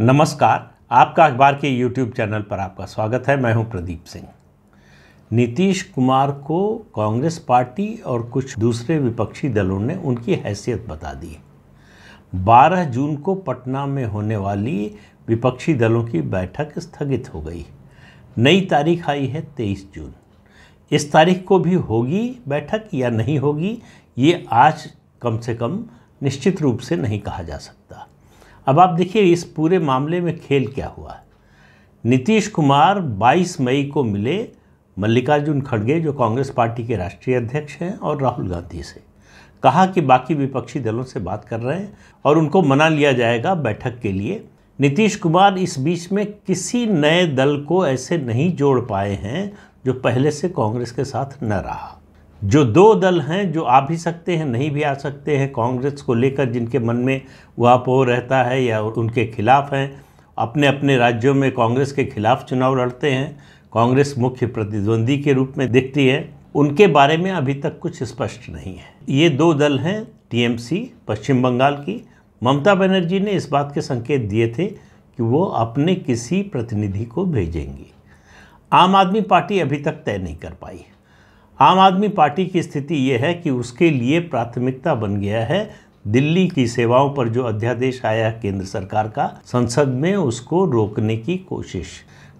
नमस्कार आपका अखबार के यूट्यूब चैनल पर आपका स्वागत है मैं हूं प्रदीप सिंह नीतीश कुमार को कांग्रेस पार्टी और कुछ दूसरे विपक्षी दलों ने उनकी हैसियत बता दी 12 जून को पटना में होने वाली विपक्षी दलों की बैठक स्थगित हो गई नई तारीख आई है 23 जून इस तारीख को भी होगी बैठक या नहीं होगी ये आज कम से कम निश्चित रूप से नहीं कहा जा सकता अब आप देखिए इस पूरे मामले में खेल क्या हुआ नीतीश कुमार 22 मई को मिले मल्लिकार्जुन खड़गे जो कांग्रेस पार्टी के राष्ट्रीय अध्यक्ष हैं और राहुल गांधी से कहा कि बाकी विपक्षी दलों से बात कर रहे हैं और उनको मना लिया जाएगा बैठक के लिए नीतीश कुमार इस बीच में किसी नए दल को ऐसे नहीं जोड़ पाए हैं जो पहले से कांग्रेस के साथ न रहा जो दो दल हैं जो आ भी सकते हैं नहीं भी आ सकते हैं कांग्रेस को लेकर जिनके मन में वापोह रहता है या उनके खिलाफ हैं अपने अपने राज्यों में कांग्रेस के खिलाफ चुनाव लड़ते हैं कांग्रेस मुख्य प्रतिद्वंदी के रूप में दिखती है उनके बारे में अभी तक कुछ स्पष्ट नहीं है ये दो दल हैं टीएमसी पश्चिम बंगाल की ममता बनर्जी ने इस बात के संकेत दिए थे कि वो अपने किसी प्रतिनिधि को भेजेंगी आम आदमी पार्टी अभी तक तय नहीं कर पाई आम आदमी पार्टी की स्थिति ये है कि उसके लिए प्राथमिकता बन गया है दिल्ली की सेवाओं पर जो अध्यादेश आया केंद्र सरकार का संसद में उसको रोकने की कोशिश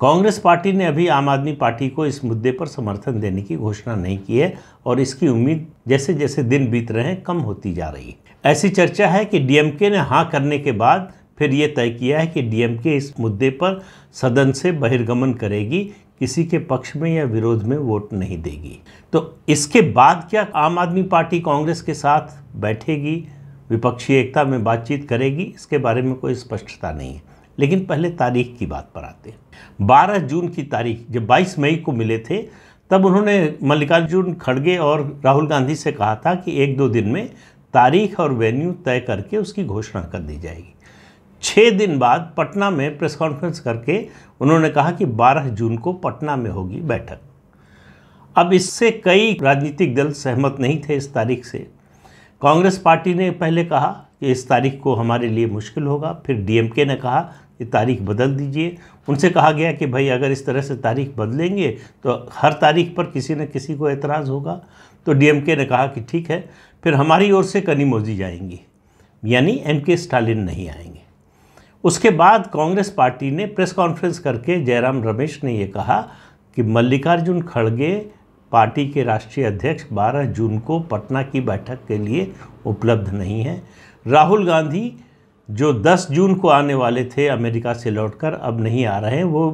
कांग्रेस पार्टी ने अभी आम आदमी पार्टी को इस मुद्दे पर समर्थन देने की घोषणा नहीं की है और इसकी उम्मीद जैसे जैसे दिन बीत रहे हैं कम होती जा रही है ऐसी चर्चा है कि डीएमके ने हाँ करने के बाद फिर ये तय किया है कि डीएमके इस मुद्दे पर सदन से बहिर्गमन करेगी किसी के पक्ष में या विरोध में वोट नहीं देगी तो इसके बाद क्या आम आदमी पार्टी कांग्रेस के साथ बैठेगी विपक्षी एकता में बातचीत करेगी इसके बारे में कोई स्पष्टता नहीं है लेकिन पहले तारीख की बात पर आते हैं 12 जून की तारीख जब 22 मई को मिले थे तब उन्होंने मल्लिकार्जुन खड़गे और राहुल गांधी से कहा था कि एक दो दिन में तारीख और वेन्यू तय करके उसकी घोषणा कर दी जाएगी छः दिन बाद पटना में प्रेस कॉन्फ्रेंस करके उन्होंने कहा कि 12 जून को पटना में होगी बैठक अब इससे कई राजनीतिक दल सहमत नहीं थे इस तारीख से कांग्रेस पार्टी ने पहले कहा कि इस तारीख को हमारे लिए मुश्किल होगा फिर डीएमके ने कहा कि तारीख बदल दीजिए उनसे कहा गया कि भाई अगर इस तरह से तारीख बदलेंगे तो हर तारीख पर किसी न किसी को एतराज़ होगा तो डीएमके ने कहा कि ठीक है फिर हमारी ओर से कनी मोजी जाएंगी यानी एम के स्टालिन नहीं आएंगे उसके बाद कांग्रेस पार्टी ने प्रेस कॉन्फ्रेंस करके जयराम रमेश ने ये कहा कि मल्लिकार्जुन खड़गे पार्टी के राष्ट्रीय अध्यक्ष 12 जून को पटना की बैठक के लिए उपलब्ध नहीं हैं राहुल गांधी जो 10 जून को आने वाले थे अमेरिका से लौटकर अब नहीं आ रहे हैं वो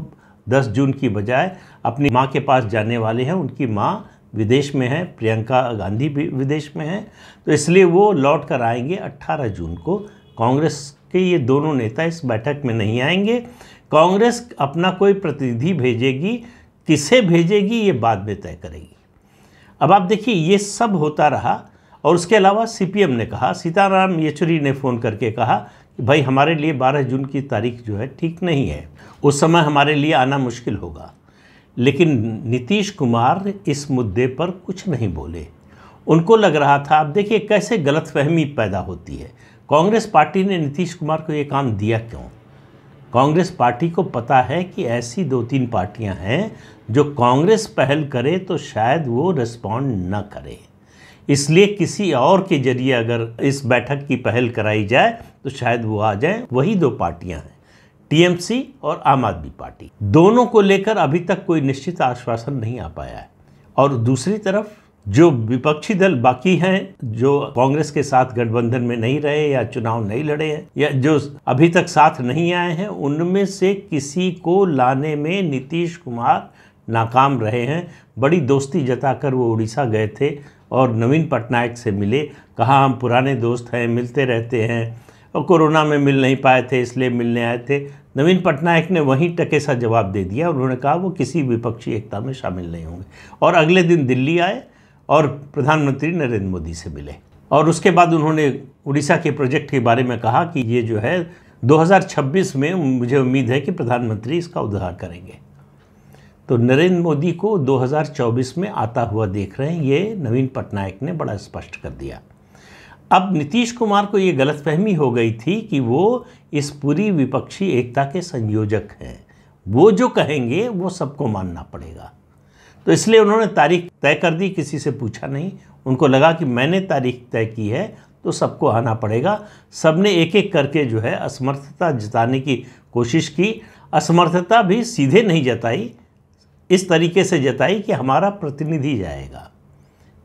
10 जून की बजाय अपनी माँ के पास जाने वाले हैं उनकी माँ विदेश में है प्रियंका गांधी भी विदेश में हैं तो इसलिए वो लौट कर आएंगे अट्ठारह जून को कांग्रेस कि ये दोनों नेता इस बैठक में नहीं आएंगे कांग्रेस अपना कोई प्रतिनिधि भेजेगी किसे भेजेगी ये बाद में तय करेगी अब आप देखिए ये सब होता रहा और उसके अलावा सीपीएम ने कहा सीताराम येचुरी ने फ़ोन करके कहा कि भाई हमारे लिए 12 जून की तारीख जो है ठीक नहीं है उस समय हमारे लिए आना मुश्किल होगा लेकिन नीतीश कुमार इस मुद्दे पर कुछ नहीं बोले उनको लग रहा था आप देखिए कैसे गलतफहमी पैदा होती है कांग्रेस पार्टी ने नीतीश कुमार को ये काम दिया क्यों कांग्रेस पार्टी को पता है कि ऐसी दो तीन पार्टियां हैं जो कांग्रेस पहल करे तो शायद वो रिस्पॉन्ड न करे इसलिए किसी और के जरिए अगर इस बैठक की पहल कराई जाए तो शायद वो आ जाए वही दो पार्टियां हैं टीएमसी और आम आदमी पार्टी दोनों को लेकर अभी तक कोई निश्चित आश्वासन नहीं आ पाया है और दूसरी तरफ जो विपक्षी दल बाकी हैं जो कांग्रेस के साथ गठबंधन में नहीं रहे या चुनाव नहीं लड़े हैं या जो अभी तक साथ नहीं आए हैं उनमें से किसी को लाने में नीतीश कुमार नाकाम रहे हैं बड़ी दोस्ती जताकर वो उड़ीसा गए थे और नवीन पटनायक से मिले कहा हम पुराने दोस्त हैं मिलते रहते हैं और कोरोना में मिल नहीं पाए थे इसलिए मिलने आए थे नवीन पटनायक ने वहीं टके सा जवाब दे दिया उन्होंने कहा वो किसी विपक्षी एकता में शामिल नहीं होंगे और अगले दिन दिल्ली आए और प्रधानमंत्री नरेंद्र मोदी से मिले और उसके बाद उन्होंने उड़ीसा के प्रोजेक्ट के बारे में कहा कि ये जो है 2026 में मुझे उम्मीद है कि प्रधानमंत्री इसका उद्धार करेंगे तो नरेंद्र मोदी को 2024 में आता हुआ देख रहे हैं ये नवीन पटनायक ने बड़ा स्पष्ट कर दिया अब नीतीश कुमार को ये गलतफहमी हो गई थी कि वो इस पूरी विपक्षी एकता के संयोजक हैं वो जो कहेंगे वो सबको मानना पड़ेगा तो इसलिए उन्होंने तारीख तय कर दी किसी से पूछा नहीं उनको लगा कि मैंने तारीख तय की है तो सबको आना पड़ेगा सबने एक एक करके जो है असमर्थता जताने की कोशिश की असमर्थता भी सीधे नहीं जताई इस तरीके से जताई कि हमारा प्रतिनिधि जाएगा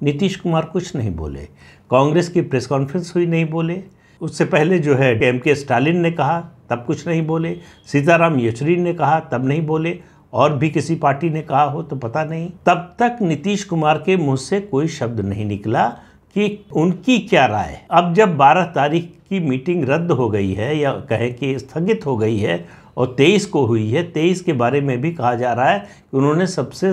नीतीश कुमार कुछ नहीं बोले कांग्रेस की प्रेस कॉन्फ्रेंस हुई नहीं बोले उससे पहले जो है एम के स्टालिन ने कहा तब कुछ नहीं बोले सीताराम येचुरी ने कहा तब नहीं बोले और भी किसी पार्टी ने कहा हो तो पता नहीं तब तक नीतीश कुमार के मुंह से कोई शब्द नहीं निकला कि उनकी क्या राय अब जब 12 तारीख की मीटिंग रद्द हो गई है या कहें कि स्थगित हो गई है और 23 को हुई है 23 के बारे में भी कहा जा रहा है कि उन्होंने सबसे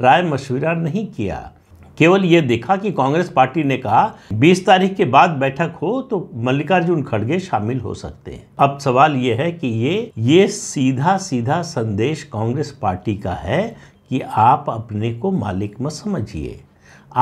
राय मशविरा नहीं किया केवल ये देखा कि कांग्रेस पार्टी ने कहा 20 तारीख के बाद बैठक हो तो मल्लिकार्जुन खड़गे शामिल हो सकते हैं अब सवाल ये है कि ये ये सीधा सीधा संदेश कांग्रेस पार्टी का है कि आप अपने को मालिक मत समझिए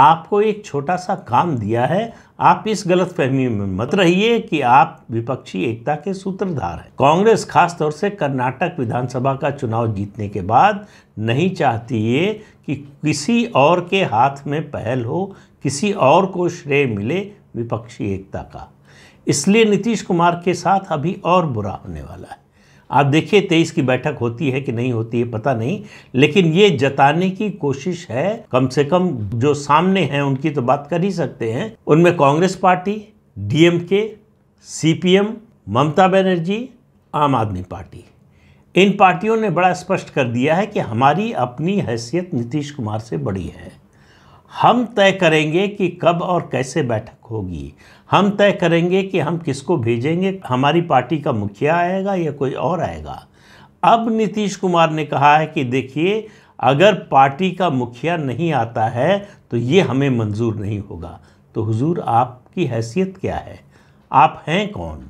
आपको एक छोटा सा काम दिया है आप इस गलत फहमी में मत रहिए कि आप विपक्षी एकता के सूत्रधार हैं कांग्रेस खासतौर से कर्नाटक विधानसभा का चुनाव जीतने के बाद नहीं चाहती ये कि किसी और के हाथ में पहल हो किसी और को श्रेय मिले विपक्षी एकता का इसलिए नीतीश कुमार के साथ अभी और बुरा होने वाला है आप देखिए तेईस की बैठक होती है कि नहीं होती है पता नहीं लेकिन ये जताने की कोशिश है कम से कम जो सामने हैं उनकी तो बात कर ही सकते हैं उनमें Congress party DMK CPM Mamata Banerjee Aam Aadmi party इन पार्टियों ने बड़ा स्पष्ट कर दिया है कि हमारी अपनी हैसियत नीतीश कुमार से बड़ी है हम तय करेंगे कि कब और कैसे बैठक होगी हम तय करेंगे कि हम किसको भेजेंगे हमारी पार्टी का मुखिया आएगा या कोई और आएगा अब नीतीश कुमार ने कहा है कि देखिए अगर पार्टी का मुखिया नहीं आता है तो ये हमें मंजूर नहीं होगा तो हुजूर आपकी हैसियत क्या है आप हैं कौन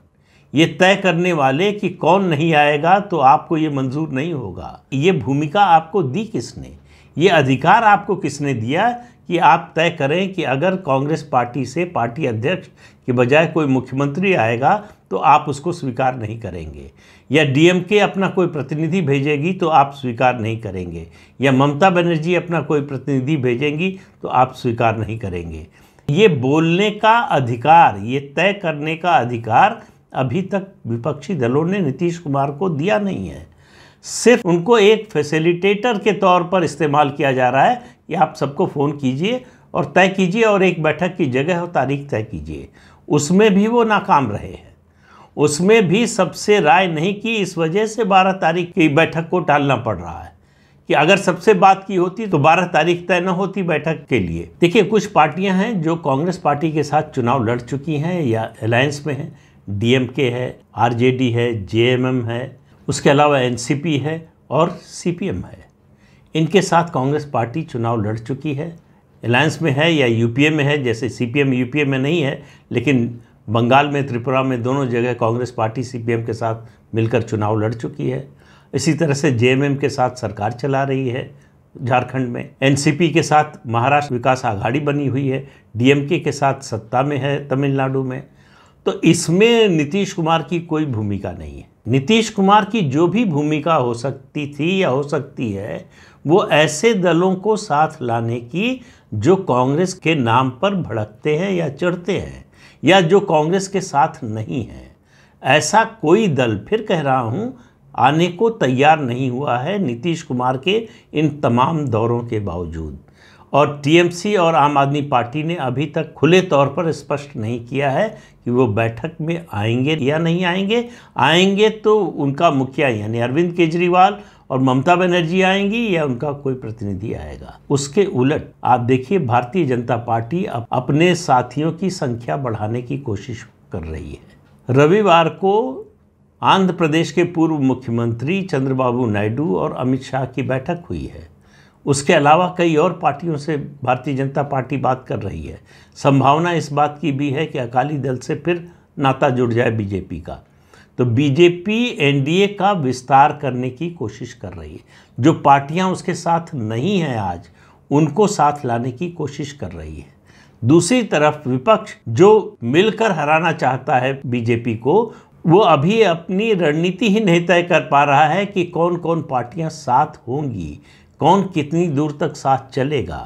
ये तय करने वाले कि कौन नहीं आएगा तो आपको ये मंजूर नहीं होगा ये भूमिका आपको दी किसने ये अधिकार आपको किसने दिया कि आप तय करें कि अगर कांग्रेस पार्टी से पार्टी अध्यक्ष के बजाय कोई मुख्यमंत्री आएगा तो आप उसको स्वीकार नहीं करेंगे या डीएमके अपना कोई प्रतिनिधि भेजेगी तो आप स्वीकार नहीं करेंगे या ममता बनर्जी अपना कोई प्रतिनिधि भेजेंगी तो आप स्वीकार नहीं करेंगे ये बोलने का अधिकार ये तय करने का अधिकार अभी तक विपक्षी दलों ने नीतीश कुमार को दिया नहीं है सिर्फ उनको एक फैसिलिटेटर के तौर पर इस्तेमाल किया जा रहा है कि आप सबको फ़ोन कीजिए और तय कीजिए और एक बैठक की जगह और तारीख तय कीजिए उसमें भी वो नाकाम रहे हैं उसमें भी सबसे राय नहीं की इस वजह से बारह तारीख की बैठक को टालना पड़ रहा है कि अगर सबसे बात की होती तो 12 तारीख तय न होती बैठक के लिए देखिए कुछ पार्टियां हैं जो कांग्रेस पार्टी के साथ चुनाव लड़ चुकी हैं या अलायंस में हैं डीएमके है आरजेडी है जेएमएम है उसके अलावा एनसीपी है और सीपीएम है इनके साथ कांग्रेस पार्टी चुनाव लड़ चुकी है अलायंस में है या यूपीए में है जैसे सीपीएम यूपीए में नहीं है लेकिन बंगाल में त्रिपुरा में दोनों जगह कांग्रेस पार्टी सीपीएम के साथ मिलकर चुनाव लड़ चुकी है इसी तरह से जेएमएम के साथ सरकार चला रही है झारखंड में एनसीपी के साथ महाराष्ट्र विकास आघाड़ी बनी हुई है डीएमके के साथ सत्ता में है तमिलनाडु में तो इसमें नीतीश कुमार की कोई भूमिका नहीं है नीतीश कुमार की जो भी भूमिका हो सकती थी या हो सकती है वो ऐसे दलों को साथ लाने की जो कांग्रेस के नाम पर भड़कते हैं या चढ़ते हैं या जो कांग्रेस के साथ नहीं हैं ऐसा कोई दल फिर कह रहा हूँ आने को तैयार नहीं हुआ है नीतीश कुमार के इन तमाम दौरों के बावजूद और टीएमसी और आम आदमी पार्टी ने अभी तक खुले तौर पर स्पष्ट नहीं किया है कि वो बैठक में आएंगे या नहीं आएंगे आएंगे तो उनका मुखिया यानी अरविंद केजरीवाल और ममता बनर्जी आएंगी या उनका कोई प्रतिनिधि आएगा उसके उलट आप देखिए भारतीय जनता पार्टी अपने साथियों की संख्या बढ़ाने की कोशिश कर रही है रविवार को आंध्र प्रदेश के पूर्व मुख्यमंत्री चंद्रबाबू नायडू और अमित शाह की बैठक हुई है उसके अलावा कई और पार्टियों से भारतीय जनता पार्टी बात कर रही है संभावना इस बात की भी है कि अकाली दल से फिर नाता जुड़ जाए बीजेपी का तो बीजेपी एनडीए का विस्तार करने की कोशिश कर रही है जो पार्टियां उसके साथ नहीं हैं आज उनको साथ लाने की कोशिश कर रही है दूसरी तरफ विपक्ष जो मिलकर हराना चाहता है बीजेपी को वो अभी अपनी रणनीति ही नहीं तय कर पा रहा है कि कौन कौन पार्टियां साथ होंगी कौन कितनी दूर तक साथ चलेगा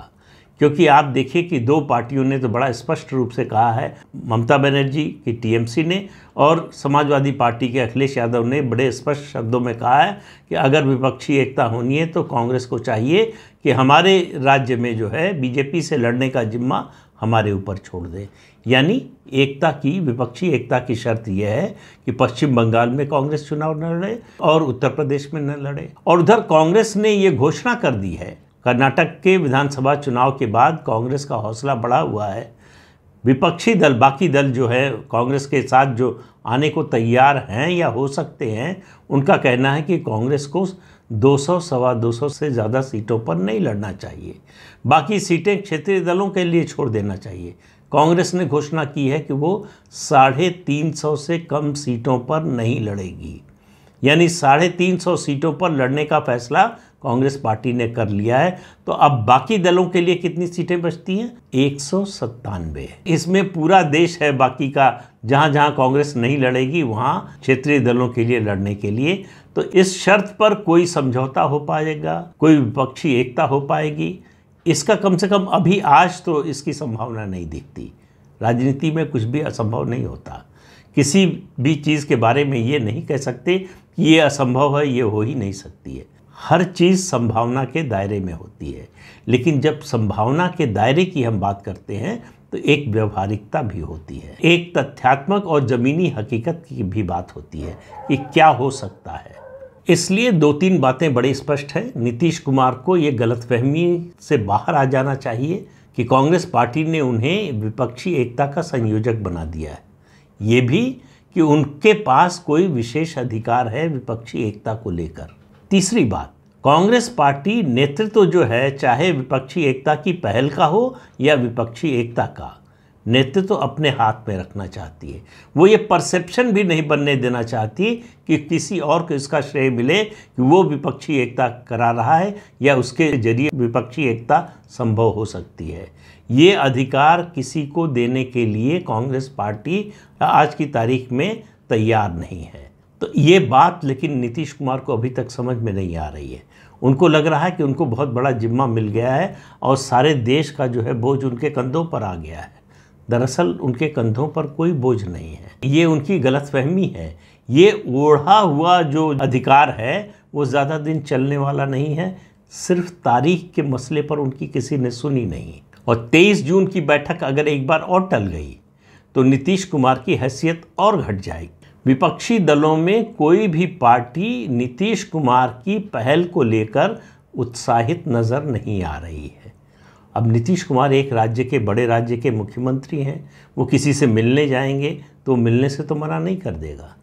क्योंकि आप देखिए कि दो पार्टियों ने तो बड़ा स्पष्ट रूप से कहा है ममता बनर्जी की टीएमसी ने और समाजवादी पार्टी के अखिलेश यादव ने बड़े स्पष्ट शब्दों में कहा है कि अगर विपक्षी एकता होनी है तो कांग्रेस को चाहिए कि हमारे राज्य में जो है बीजेपी से लड़ने का जिम्मा हमारे ऊपर छोड़ दे यानी एकता की विपक्षी एकता की शर्त यह है कि पश्चिम बंगाल में कांग्रेस चुनाव न लड़े और उत्तर प्रदेश में न लड़े और उधर कांग्रेस ने ये घोषणा कर दी है कर्नाटक के विधानसभा चुनाव के बाद कांग्रेस का हौसला बढ़ा हुआ है विपक्षी दल बाकी दल जो है कांग्रेस के साथ जो आने को तैयार हैं या हो सकते हैं उनका कहना है कि कांग्रेस को 200 सवा 200 से ज़्यादा सीटों पर नहीं लड़ना चाहिए बाकी सीटें क्षेत्रीय दलों के लिए छोड़ देना चाहिए कांग्रेस ने घोषणा की है कि वो साढ़े तीन सौ से कम सीटों पर नहीं लड़ेगी यानी साढ़े तीन सौ सीटों पर लड़ने का फैसला कांग्रेस पार्टी ने कर लिया है तो अब बाकी दलों के लिए कितनी सीटें बचती हैं एक सौ सत्तानवे इसमें पूरा देश है बाकी का जहाँ जहाँ कांग्रेस नहीं लड़ेगी वहाँ क्षेत्रीय दलों के लिए लड़ने के लिए तो इस शर्त पर कोई समझौता हो पाएगा कोई विपक्षी एकता हो पाएगी इसका कम से कम अभी आज तो इसकी संभावना नहीं दिखती राजनीति में कुछ भी असंभव नहीं होता किसी भी चीज़ के बारे में ये नहीं कह सकते कि ये असंभव है ये हो ही नहीं सकती है हर चीज़ संभावना के दायरे में होती है लेकिन जब संभावना के दायरे की हम बात करते हैं तो एक व्यवहारिकता भी होती है एक तथ्यात्मक और ज़मीनी हकीकत की भी बात होती है कि क्या हो सकता है इसलिए दो तीन बातें बड़े स्पष्ट हैं नीतीश कुमार को ये गलतफहमी से बाहर आ जाना चाहिए कि कांग्रेस पार्टी ने उन्हें विपक्षी एकता का संयोजक बना दिया है ये भी कि उनके पास कोई विशेष अधिकार है विपक्षी एकता को लेकर तीसरी बात कांग्रेस पार्टी नेतृत्व तो जो है चाहे विपक्षी एकता की पहल का हो या विपक्षी एकता का नेतृत्व तो अपने हाथ में रखना चाहती है वो ये परसेप्शन भी नहीं बनने देना चाहती कि किसी और को इसका श्रेय मिले कि वो विपक्षी एकता करा रहा है या उसके जरिए विपक्षी एकता संभव हो सकती है ये अधिकार किसी को देने के लिए कांग्रेस पार्टी आज की तारीख में तैयार नहीं है तो ये बात लेकिन नीतीश कुमार को अभी तक समझ में नहीं आ रही है उनको लग रहा है कि उनको बहुत बड़ा जिम्मा मिल गया है और सारे देश का जो है बोझ उनके कंधों पर आ गया है दरअसल उनके कंधों पर कोई बोझ नहीं है ये उनकी गलतफहमी है ये ओढ़ा हुआ जो अधिकार है वो ज़्यादा दिन चलने वाला नहीं है सिर्फ तारीख के मसले पर उनकी किसी ने सुनी नहीं और 23 जून की बैठक अगर एक बार और टल गई तो नीतीश कुमार की हैसियत और घट जाएगी विपक्षी दलों में कोई भी पार्टी नीतीश कुमार की पहल को लेकर उत्साहित नज़र नहीं आ रही है अब नीतीश कुमार एक राज्य के बड़े राज्य के मुख्यमंत्री हैं वो किसी से मिलने जाएंगे तो मिलने से तो मना नहीं कर देगा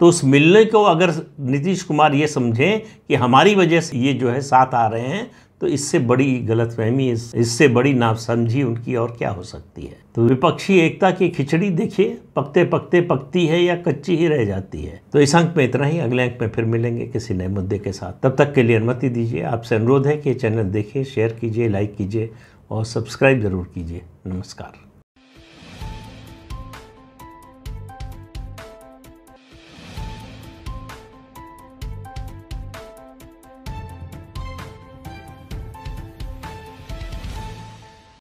तो उस मिलने को अगर नीतीश कुमार ये समझें कि हमारी वजह से ये जो है साथ आ रहे हैं तो इससे बड़ी गलतफहमी इससे बड़ी नापसमझी उनकी और क्या हो सकती है तो विपक्षी एकता की खिचड़ी देखिए पकते पकते पकती है या कच्ची ही रह जाती है तो इस अंक में इतना ही अगले अंक में फिर मिलेंगे किसी नए मुद्दे के साथ तब तक के लिए अनुमति दीजिए आपसे अनुरोध है कि चैनल देखिए शेयर कीजिए लाइक कीजिए और सब्सक्राइब ज़रूर कीजिए नमस्कार